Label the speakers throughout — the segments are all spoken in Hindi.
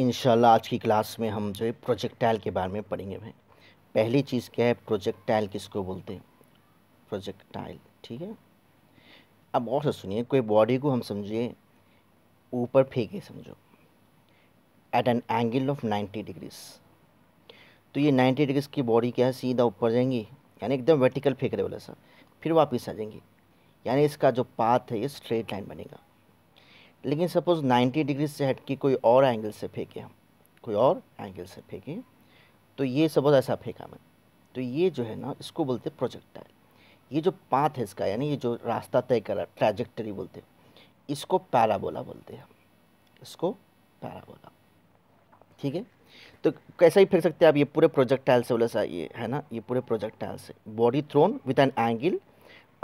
Speaker 1: इन आज की क्लास में हम जो है प्रोजेक्टाइल के बारे में पढ़ेंगे भाई पहली चीज़ क्या है प्रोजेक्टाइल किसको बोलते हैं प्रोजेक्टाइल ठीक है अब और से सुनिए कोई बॉडी को हम समझिए ऊपर फेंके समझो at an angle of 90 degrees तो ये 90 डिग्रीज की बॉडी क्या है सीधा ऊपर जाएंगी यानी एकदम वर्टिकल फेंक रहे बोला सर फिर वापस आ जाएंगे यानी इसका जो पाथ है ये स्ट्रेट लाइन बनेगा लेकिन सपोज़ 90 डिग्री से हट के कोई और एंगल से फेंके हम कोई और एंगल से फेंके तो ये सपोज़ ऐसा फेंका मैं तो ये जो है ना इसको बोलते प्रोजेक्टाइल ये जो पाथ है इसका यानी ये जो रास्ता तय करा ट्रैजेक्टरी बोलते इसको पैराबोला बोलते हैं इसको पैराबोला ठीक है तो कैसा ही फेंक सकते हैं आप ये पूरे प्रोजेक्टाइल से बोला सा ये है ना ये पूरे प्रोजेक्टाइल से body thrown with an angle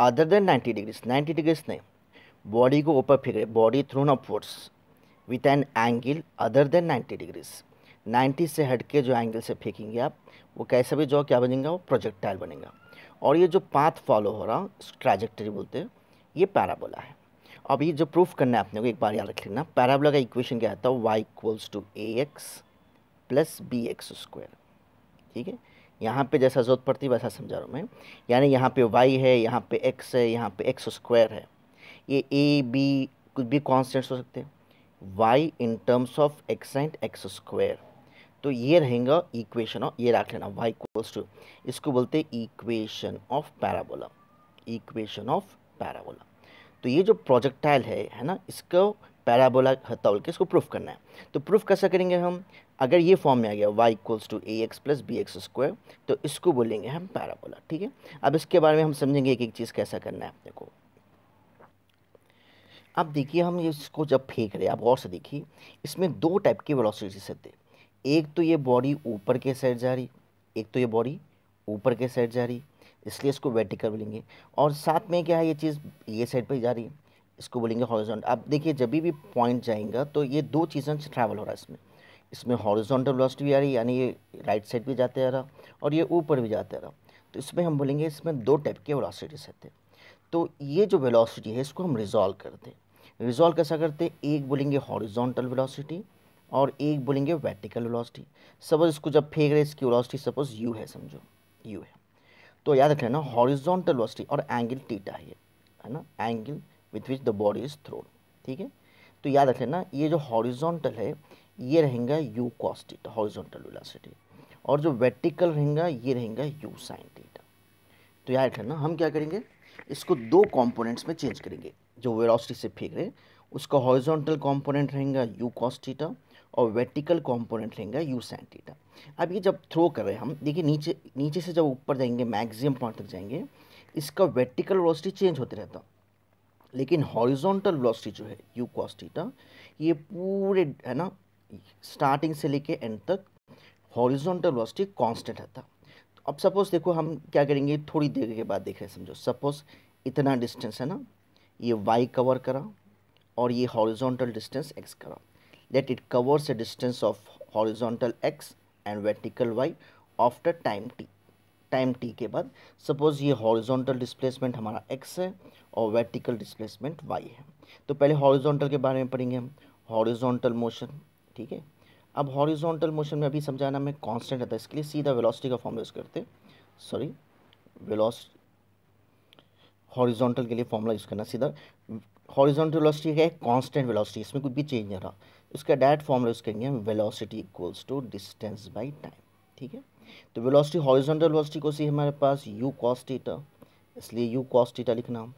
Speaker 1: other than 90 degrees 90 degrees नहीं बॉडी को ऊपर फेंक रहे बॉडी थ्रू ना force with an angle other than 90 degrees 90 से हट के जो एंगल से फेंकेंगे आप वो कैसा भी जो क्या बनेगा वो प्रोजेक्टाइल बनेगा और ये जो पाथ फॉलो हो रहा ट्रैजेक्टरी बोलते हैं ये पैराबोला है अब ये जो प्रूफ करना है आपने को एक बार याद रख लेना पैराबोला का इक्वेशन क्या आता है y equals to a x plus b x square ठीक है यहाँ पे जैसा ज़रूरत पड़ती है वैसा समझा रहा हूँ मैं यानी यहाँ पे वाई है यहाँ पे एक्स है यहाँ पे एक्स स्क्वायर है ये ए बी कुछ भी कॉन्स्टेंट्स हो सकते हैं y in terms of x and x square तो ये रहेगा इक्वेशन ऑफ ये रख लेना वाई इक्वल्स टू इसको बोलते हैं equation of parabola equation of parabola तो ये जो प्रोजेक्टाइल है है ना इसको पैराबोला बोल के इसको प्रूफ करना है तो प्रूफ कैसा करेंगे हम अगर ये फॉर्म में आ गया y equals to a x plus b x square तो इसको बोलेंगे हम पैराबोला ठीक है अब इसके बारे में हम समझेंगे एक एक चीज़ कैसा करना है अपने को अब देखिए हम इसको जब फेंक रहे हैं आप गौर से देखिए इसमें दो टाइप की वेलोसिटी से थे एक तो ये बॉडी ऊपर के साइड जा रही एक तो ये बॉडी ऊपर के साइड जा रही इसलिए इसको वेटिकल बोलेंगे और साथ में क्या है ये चीज़ ये साइड पर जा रही है इसको बोलेंगे हॉरिजॉन्ट अब देखिए जब भी पॉइंट जाएंगा तो ये दो चीज़ों से ट्रैवल हो रहा है इसमें इसमें हॉरिजॉन्टल वेलोसिटी भी आ रही यानी ये राइट साइड भी जाते आ रहा और ये ऊपर भी जाते आ रहा तो इसमें हम बोलेंगे इसमें दो टाइप के वेलोसिटीज रहते हैं तो ये जो वेलोसिटी है इसको हम रिजॉल्व करते हैं रिजॉल्व कैसा करते हैं एक बोलेंगे हॉरिजॉन्टल वेलोसिटी और एक बोलेंगे वर्टिकल वेलोसिटी सपोज इसको जब फेंक रहे इसकी वेलोसिटी सपोज यू है समझो यू है तो याद रख लेना हॉरिजॉन्टल वेलोसिटी और एंगल टीटा है है ना angle with which the body is thrown ठीक है तो याद रख लेना ये जो हॉरिजॉन्टल है ये रहेगा u cos theta horizontal velocity और जो वर्टिकल रहेगा ये रहेगा यू साइन टीटा तो याद रख लेना हम क्या करेंगे इसको दो कॉम्पोनेंट्स में चेंज करेंगे जो वेलोसिटी से फेंक रहे उसका हॉरिजॉन्टल कंपोनेंट रहेगा यू कॉस थीटा और वर्टिकल कंपोनेंट रहेगा यू सैन थीटा अब ये जब थ्रो कर रहे हैं हम देखिए नीचे नीचे से जब ऊपर जाएंगे मैक्सिमम पॉइंट तक जाएंगे इसका वर्टिकल वेलोसिटी चेंज होते रहता लेकिन हॉरिजॉन्टल वेलोसिटी जो है यू कॉस थीटा ये पूरे है ना स्टार्टिंग से लेके एंड तक हॉरिजॉन्टल वेलोसिटी कांस्टेंट रहता तो अब सपोज़ देखो हम क्या करेंगे थोड़ी देर के बाद देख रहे हैं समझो सपोज़ इतना डिस्टेंस है ना ये वाई कवर करा और ये हॉरिजॉन्टल डिस्टेंस एक्स करा let it covers a distance of horizontal x and vertical y after time t time t के बाद सपोज ये हॉरिजॉन्टल डिस्प्लेसमेंट हमारा एक्स है और वर्टिकल डिस्प्लेसमेंट वाई है तो पहले हॉरिजॉन्टल के बारे में पढ़ेंगे हम हॉरिजॉन्टल मोशन ठीक है अब हॉरिजॉन्टल मोशन में अभी समझाना हमें कांस्टेंट रहता है इसके लिए सीधा वेलोसिटी का फॉर्मूला यूज़ करते सॉरी वेलोसिटी हॉरिजॉन्टल के लिए फॉर्मूला यूज़ करना सीधा हॉरिजॉन्टल वेलोसिटी है कांस्टेंट वेलोसिटी इसमें कुछ भी चेंज नहीं रहा उसका डायरेक्ट फॉर्मूला यूज़ करेंगे हम velocity equals to distance by time ठीक है तो वेलोसिटी हॉरिजॉन्टल वेलोसिटी को सी हमारे पास यू कॉस थीटा इसलिए यू कॉस थीटा लिखना हम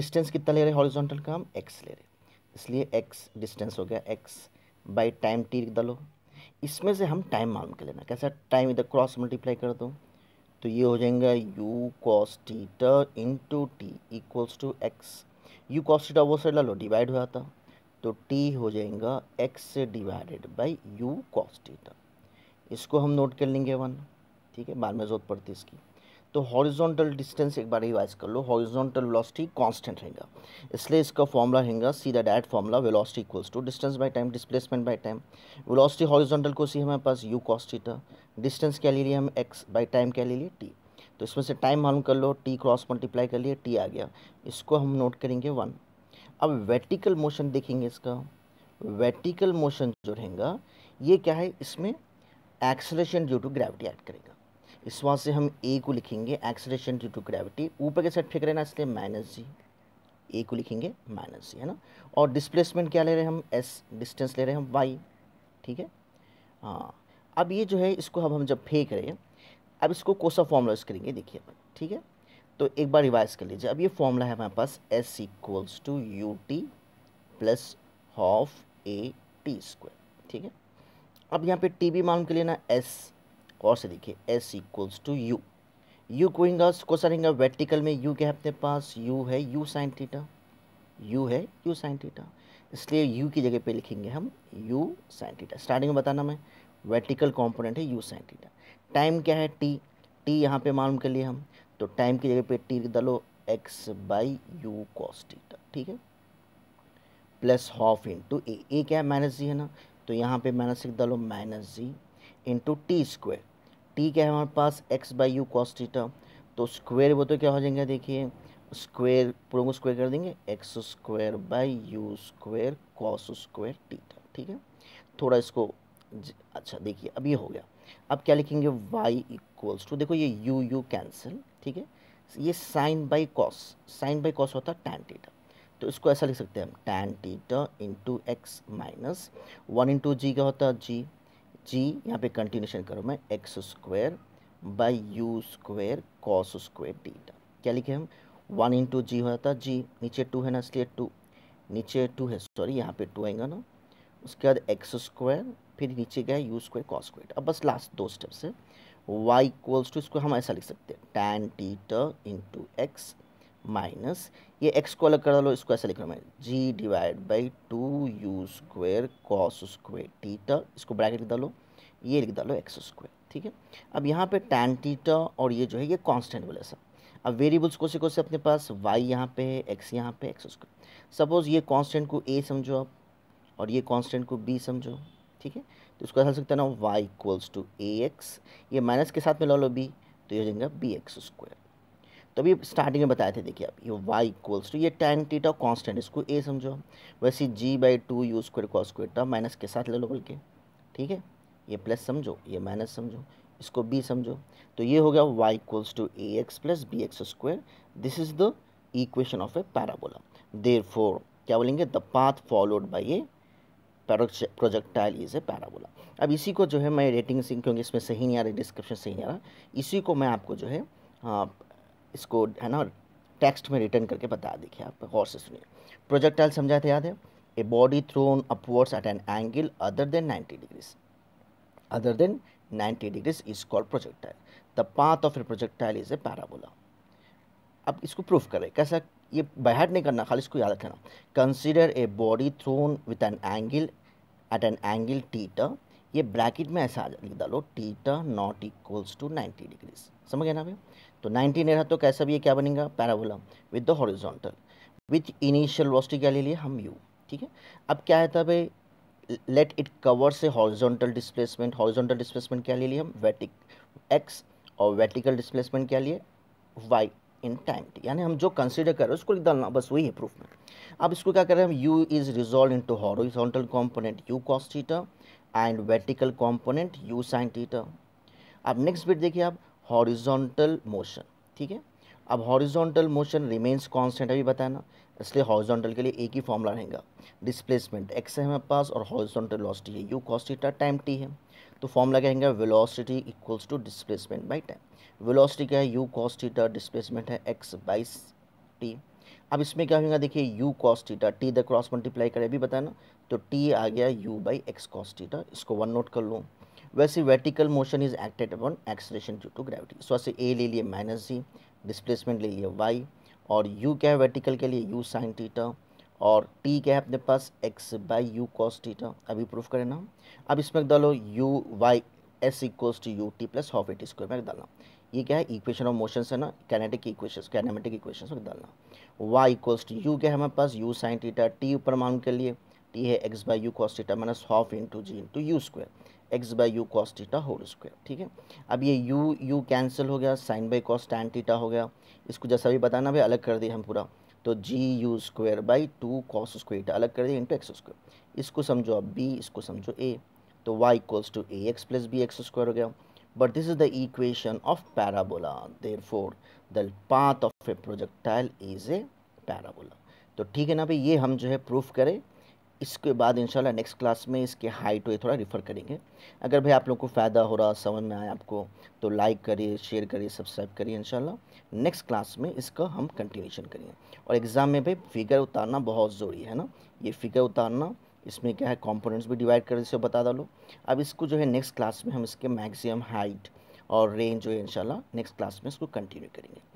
Speaker 1: डिस्टेंस कितना ले रहे हैं हॉरिजॉन्टल का हम एक्स ले रहे इसलिए एक्स डिस्टेंस हो गया एक्स बाई टाइम टी लिख डालो इसमें से हम टाइम मालूम कर लेना कैसा टाइम इधर क्रॉस मल्टीप्लाई कर दो तो ये हो जाएगा u cos theta into t equals to x u cos theta वो साइड ला लो डिवाइड हो जाता तो टी हो जाएगा एक्स से divided by u cos theta इसको हम नोट कर लेंगे वन ठीक है बाद में जरूरत पड़ती इसकी तो हॉरिजॉन्टल डिस्टेंस एक बार रिवाइज कर लो हॉरिजॉन्टल वेलोसिटी कांस्टेंट रहेगा इसलिए इसका फॉर्मूला रहेगा see the direct formula velocity equals to distance by time displacement by time velocity horizontal को सी हमारे पास यू कॉस थीटा डिस्टेंस क्या ले लिए हम एक्स बाय टाइम क्या ले लिए टी तो इसमें से टाइम मालूम कर लो टी क्रॉस मल्टीप्लाई कर लिए टी आ गया इसको हम नोट करेंगे वन अब वर्टिकल मोशन देखेंगे इसका वर्टिकल मोशन जो रहेगा ये क्या है इसमें acceleration due to gravity add करेगा इस वहाँ से हम ए को लिखेंगे एक्सलेशन ड्यू टू ग्रेविटी ऊपर के साइड फेंक रहे ना इसलिए माइनस जी ए को लिखेंगे माइनस जी है ना और डिस्प्लेसमेंट क्या ले रहे हैं हम एस डिस्टेंस ले रहे हैं हम वाई ठीक है हाँ अब ये जो है इसको हम हम जब फेंक रहे हैं अब इसको कोसा फॉर्मूला यूज़ करेंगे देखिए अपन ठीक है तो एक बार रिवाइज कर लीजिए अब ये फॉर्मूला है हमारे पास s equals to u t plus half a t square ठीक है अब यहाँ पे टी बी मालूम के लिए ना एस और से देखिए s equals to u u कोइंगा क्वेश्चन रहेगा वर्टिकल में यू क्या है अपने पास यू है यू साइन थीटा यू है यू साइन थीटा इसलिए यू की जगह पे लिखेंगे हम यू साइन थीटा स्टार्टिंग में बताना मैं वर्टिकल कंपोनेंट है यू साइन थीटा टाइम क्या है टी टी यहाँ पे मालूम कर लिए हम तो टाइम की जगह पे टी दलो x by u cos theta ठीक है plus half into a a क्या है माइनस जी है ना तो यहाँ पे माइनस एक दलो minus g into t square t क्या है हमारे पास x by u cos theta तो स्क्वेयर वो तो क्या हो जाएंगे देखिए स्क्वेयर पूरे को स्क्वेयर कर देंगे x square by u square cos square theta ठीक है थोड़ा इसको अच्छा देखिए अब ये हो गया अब क्या लिखेंगे वाई इक्वल्स टू देखो ये यू यू कैंसिल ठीक है ये sine by cos sine by cos होता है टैन टीटा तो इसको ऐसा लिख सकते हैं हम tan theta into x minus one into g का होता है जी जी यहाँ पे कंटिन्यूशन करो मैं x square by u square cos square theta क्या लिखे हम वन इंटू जी हो जाता जी नीचे टू है ना इसलिए टू नीचे टू है सॉरी यहाँ पे टू आएगा ना उसके बाद एक्स स्क्वायर फिर नीचे गया यू स्क्वायर कॉस स्क्वायर अब बस लास्ट दो स्टेप्स है वाई इक्वल्स टू इसको हम ऐसा लिख सकते हैं tan theta into x minus ये एक्स को अलग कर लो इसको ऐसे लिख रहा हूँ मैं g divide by two u square cos square theta इसको ब्रैकेट लिख डालो ये लिख डालो एक्स स्क्वेयर ठीक है अब यहाँ पे टैन टीटा और ये जो है ये कांस्टेंट वाले सब अब वेरिएबल्स को से को से अपने पास वाई यहाँ पे है एक्स यहाँ पे एक्स स्क्वायर सपोज ये कॉन्स्टेंट को ए समझो आप और ये कॉन्स्टेंट को बी समझो ठीक है तो इसको ऐसा सकते ना y equals to a x ये माइनस के साथ में ला लो बी तो ये हो जाएगा बी एक्स स्क्वायर तो अभी स्टार्टिंग में बताए थे देखिए आप ये y इक्वल्स टू ये tan थीटा कॉन्स्टेंट इसको a समझो वैसे g by two u square cos square term minus के साथ ले लो बल्कि ठीक है ये प्लस समझो ये माइनस समझो इसको b समझो तो ये हो गया y equals to a x plus b x square this is the equation of a parabola therefore क्या बोलेंगे the path followed by a projectile is a parabola अब इसी को जो है मैं रेटिंग सिंह क्योंकि इसमें सही नहीं आ रही डिस्क्रिप्शन सही नहीं आ रहा इसी को मैं आपको जो है हाँ, इसको है ना टेक्स्ट में रिटर्न करके बता देखिए आप गौर से सुनिए प्रोजेक्टाइल समझाते याद है a body thrown upwards at an angle other than 90 degrees other than 90 degrees is called projectile the path of a projectile is a parabola अब इसको प्रूफ करें कैसा ये बाहर नहीं करना खाली इसको याद रखना consider a body thrown with an angle at an angle theta ये ब्रैकेट में ऐसा लिख डालो theta not equals to 90 degrees समझ गए ना भैया तो 90 नहीं रहा तो कैसा भी ये क्या बनेगा parabola with the horizontal with initial वॉस्टिक क्या ले लिए हम यू ठीक है अब क्या है भाई लेट इट कवर से हॉरिजॉन्टल डिस्प्लेसमेंट हॉरिजॉन्टल डिस्प्लेसमेंट क्या ले लिए हम वेटिक एक्स और वेटिकल डिस्प्लेसमेंट क्या लिए वाई इन टाइम टी यानी हम जो कंसिडर कर रहे हैं उसको लिख डालना बस वही है प्रूफ में अब इसको क्या कर रहे हैं हम u is resolve into horizontal component u cos theta and vertical component u sine theta अब नेक्स्ट बिट देखिए आप हॉरिजॉन्टल मोशन ठीक है अब हॉरिजॉन्टल मोशन रिमेन्स कॉन्स्टेंट अभी बताना इसलिए हॉरिजॉन्टल के लिए एक ही फॉर्मला रहेगा डिस्प्लेसमेंट एक्स है हमारे पास और हॉरिजॉन्टल वेलोसिटी है यू कॉस्टिटा टाइम टी है तो फॉर्मूला क्या रहेगा velocity equals to displacement by time velocity क्या है यू कॉस्टिटा डिसप्लेसमेंट डिस्प्लेसमेंट है एक्स बाई टी अब इसमें क्या होगा देखिए u cos theta t the cross multiply करें अभी बताया ना तो t आ गया u by x cos theta इसको वन नोट कर लूँ वैसे vertical motion is acted upon acceleration due to gravity so ऐसे ए ले लिए माइनस जी डिस्प्लेसमेंट ले लिए वाई और यू क्या है वर्टिकल के लिए यू साइन टीटा और टी क्या है अपने पास x by u cos theta अभी प्रूफ करें ना अब इसमें डालो u y s equals to u t plus half a t square में डालना ये क्या है इक्वेशन ऑफ मोशन है ना कैनेटिक इक्वेशन कैनेमेटिक इक्वेशन में डालना वाई इक्वल्स टू यू क्या है हमारे पास यू साइन टीटा टी ऊपर माउंट के लिए टी है x by u cos theta minus half into g into u square x by u cos theta whole square ठीक है अब ये यू यू कैंसिल हो गया sine by cos tan theta हो गया इसको जैसा भी बताना भाई अलग कर दिया हम पूरा तो g u square by two cos square अलग कर दिया इंटू एक्स स्क्वायर इसको समझो अब बी इसको समझो ए तो y equals to a x plus b x square हो गया but this is the equation of parabola therefore the path of a projectile is a parabola तो ठीक है ना भाई ये हम जो है प्रूफ करें इसके बाद इंशाल्लाह नेक्स्ट क्लास में इसके हाइट वे थोड़ा रिफ़र करेंगे अगर भाई आप लोगों को फ़ायदा हो रहा समझ में आए आपको तो लाइक करिए शेयर करिए सब्सक्राइब करिए इंशाल्लाह नेक्स्ट क्लास में इसका हम कंटिन्यूशन करेंगे और एग्ज़ाम में भाई फिगर उतारना बहुत ज़रूरी है ना ये फिगर उतारना इसमें क्या है कंपोनेंट्स भी डिवाइड कर जैसे बता डालो अब इसको जो है नेक्स्ट क्लास में हम इसके मैक्सिमम हाइट और रेंज जो है इंशाल्लाह नेक्स्ट क्लास में इसको कंटिन्यू करेंगे